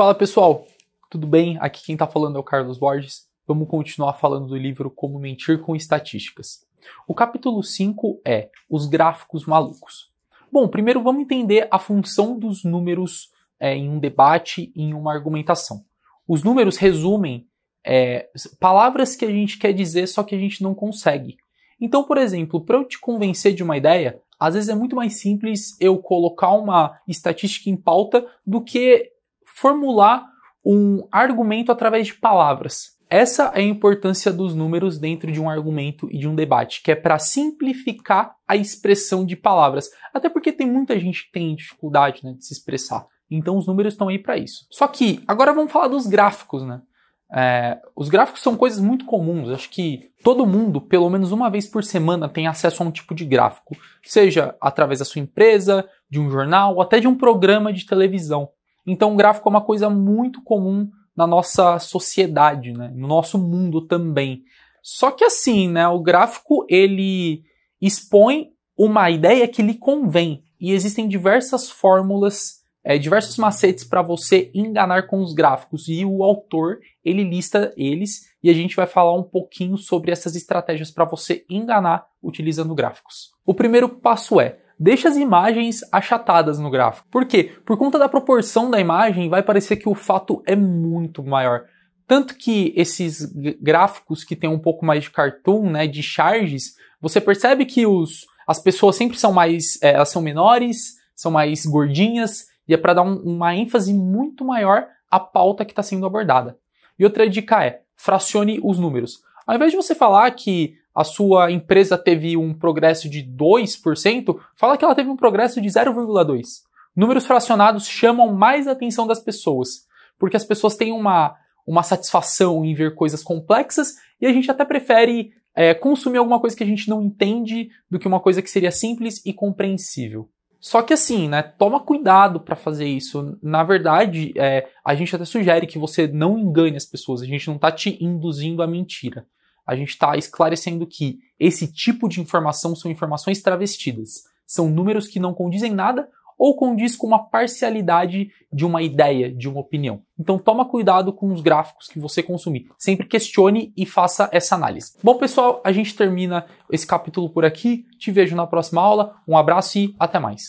Fala pessoal, tudo bem? Aqui quem está falando é o Carlos Borges. Vamos continuar falando do livro Como Mentir com Estatísticas. O capítulo 5 é Os Gráficos Malucos. Bom, primeiro vamos entender a função dos números é, em um debate, em uma argumentação. Os números resumem é, palavras que a gente quer dizer, só que a gente não consegue. Então, por exemplo, para eu te convencer de uma ideia, às vezes é muito mais simples eu colocar uma estatística em pauta do que formular um argumento através de palavras. Essa é a importância dos números dentro de um argumento e de um debate, que é para simplificar a expressão de palavras. Até porque tem muita gente que tem dificuldade né, de se expressar. Então os números estão aí para isso. Só que agora vamos falar dos gráficos, né? É, os gráficos são coisas muito comuns. Acho que todo mundo, pelo menos uma vez por semana, tem acesso a um tipo de gráfico, seja através da sua empresa, de um jornal, ou até de um programa de televisão. Então, o gráfico é uma coisa muito comum na nossa sociedade, né? no nosso mundo também. Só que assim, né, o gráfico ele expõe uma ideia que lhe convém e existem diversas fórmulas, é, diversos macetes para você enganar com os gráficos e o autor ele lista eles e a gente vai falar um pouquinho sobre essas estratégias para você enganar utilizando gráficos. O primeiro passo é deixa as imagens achatadas no gráfico. Por quê? Por conta da proporção da imagem, vai parecer que o fato é muito maior. Tanto que esses gráficos que tem um pouco mais de cartoon, né, de charges, você percebe que os, as pessoas sempre são mais, é, elas são menores, são mais gordinhas, e é para dar um, uma ênfase muito maior à pauta que está sendo abordada. E outra dica é, fracione os números. Ao invés de você falar que a sua empresa teve um progresso de 2%, fala que ela teve um progresso de 0,2. Números fracionados chamam mais a atenção das pessoas, porque as pessoas têm uma, uma satisfação em ver coisas complexas e a gente até prefere é, consumir alguma coisa que a gente não entende do que uma coisa que seria simples e compreensível. Só que assim, né? Toma cuidado para fazer isso. Na verdade, é, a gente até sugere que você não engane as pessoas. A gente não tá te induzindo a mentira a gente está esclarecendo que esse tipo de informação são informações travestidas. São números que não condizem nada ou condiz com uma parcialidade de uma ideia, de uma opinião. Então toma cuidado com os gráficos que você consumir. Sempre questione e faça essa análise. Bom, pessoal, a gente termina esse capítulo por aqui. Te vejo na próxima aula. Um abraço e até mais.